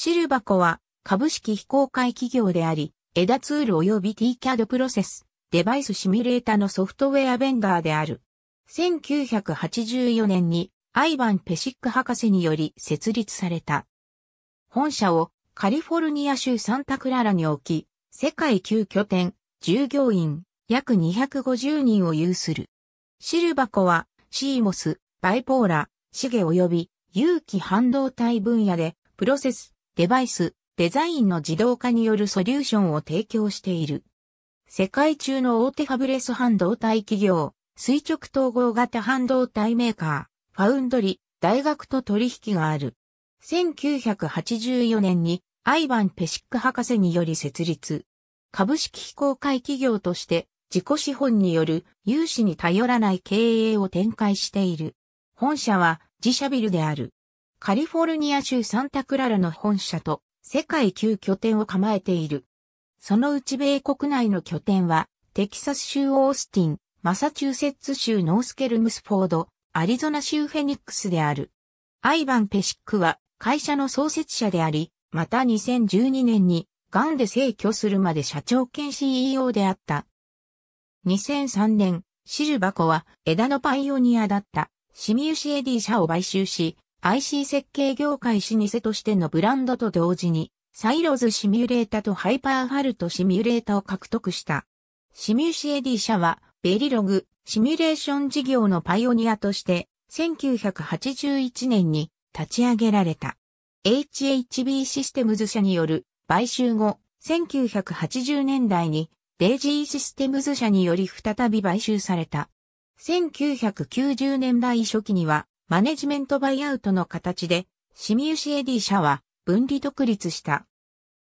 シルバコは株式非公開企業であり、エダツール及び TCAD プロセス、デバイスシミュレータのソフトウェアベンダーである。1984年にアイバン・ペシック博士により設立された。本社をカリフォルニア州サンタクララに置き、世界9拠点、従業員、約250人を有する。シルバコは、シーモス、バイポーラ、シゲ及び、有機半導体分野で、プロセス、デバイス、デザインの自動化によるソリューションを提供している。世界中の大手ファブレス半導体企業、垂直統合型半導体メーカー、ファウンドリ、大学と取引がある。1984年にアイバン・ペシック博士により設立。株式非公開企業として自己資本による融資に頼らない経営を展開している。本社は自社ビルである。カリフォルニア州サンタクララの本社と世界9拠点を構えている。そのうち米国内の拠点は、テキサス州オースティン、マサチューセッツ州ノースケルムスフォード、アリゾナ州フェニックスである。アイバン・ペシックは会社の創設者であり、また2012年に、ガンで逝去するまで社長兼 CEO であった。2003年、シルバコは枝のパイオニアだった、シミウシエディ社を買収し、IC 設計業界老舗としてのブランドと同時に、サイロズシミュレータとハイパーハルトシミュレータを獲得した。シミュシエディ社は、ベリログ、シミュレーション事業のパイオニアとして、1981年に立ち上げられた。HHB システムズ社による買収後、1980年代にデイジーシステムズ社により再び買収された。1990年代初期にはマネジメントバイアウトの形で、シミウシエディ社は分離独立した。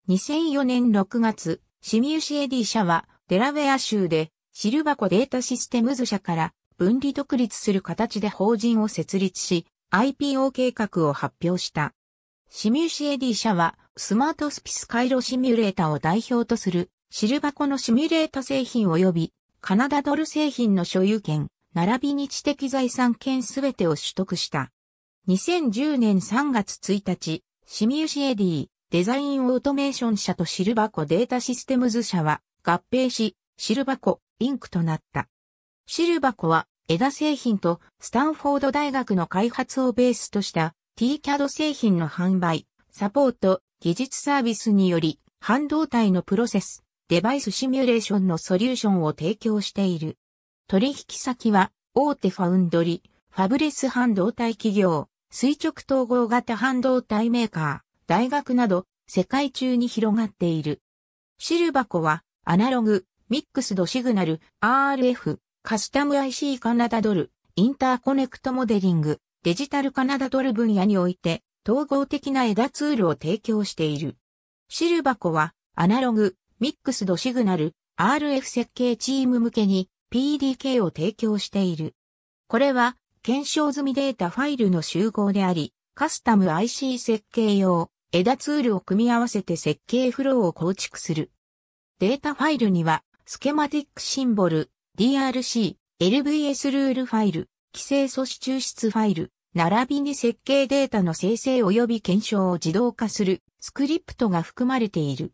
2004年6月、シミウシエディ社はデラウェア州でシルバコデータシステムズ社から分離独立する形で法人を設立し、IPO 計画を発表した。シミューシエディ社はスマートスピス回路シミュレータを代表とするシルバコのシミュレータ製品及びカナダドル製品の所有権、並びに知的財産権すべてを取得した。2010年3月1日、シミュシエディ、デザインオートメーション社とシルバコデータシステムズ社は合併し、シルバコ、インクとなった。シルバコは、枝製品とスタンフォード大学の開発をベースとした TCAD 製品の販売、サポート、技術サービスにより、半導体のプロセス、デバイスシミュレーションのソリューションを提供している。取引先は、大手ファウンドリ、ファブレス半導体企業、垂直統合型半導体メーカー、大学など、世界中に広がっている。シルバコは、アナログ、ミックスドシグナル、RF、カスタム IC カナダドル、インターコネクトモデリング、デジタルカナダドル分野において、統合的な枝ツールを提供している。シルバコは、アナログ、ミックスドシグナル、RF 設計チーム向けに、PDK を提供している。これは、検証済みデータファイルの集合であり、カスタム IC 設計用、枝ツールを組み合わせて設計フローを構築する。データファイルには、スケマティックシンボル、DRC、LVS ルールファイル、規制素子抽出ファイル、並びに設計データの生成及び検証を自動化するスクリプトが含まれている。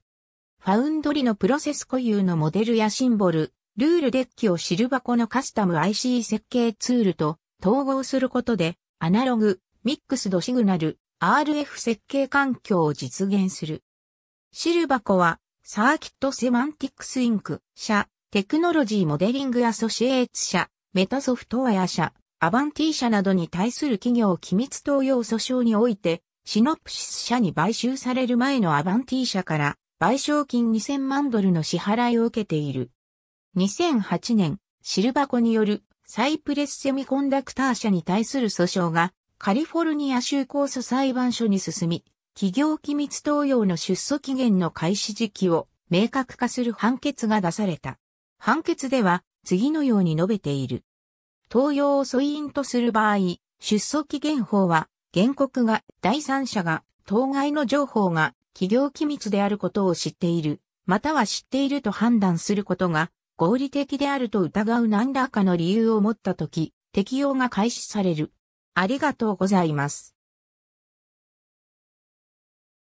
ファウンドリのプロセス固有のモデルやシンボル、ルールデッキをシルバコのカスタム IC 設計ツールと統合することで、アナログ、ミックスドシグナル、RF 設計環境を実現する。シルバコは、サーキットセマンティックスインク社、テクノロジーモデリングアソシエーツ社、メタソフトウェア社、アバンティ社などに対する企業機密投用訴訟において、シノプシス社に買収される前のアバンティ社から賠償金2000万ドルの支払いを受けている。2008年、シルバコによるサイプレスセミコンダクター社に対する訴訟がカリフォルニア州控訴裁判所に進み、企業機密登用の出訴期限の開始時期を明確化する判決が出された。判決では次のように述べている。登用を訴因とする場合、出訴期限法は原告が第三者が当該の情報が企業機密であることを知っている、または知っていると判断することが合理的であると疑う何らかの理由を持ったとき、適用が開始される。ありがとうございます。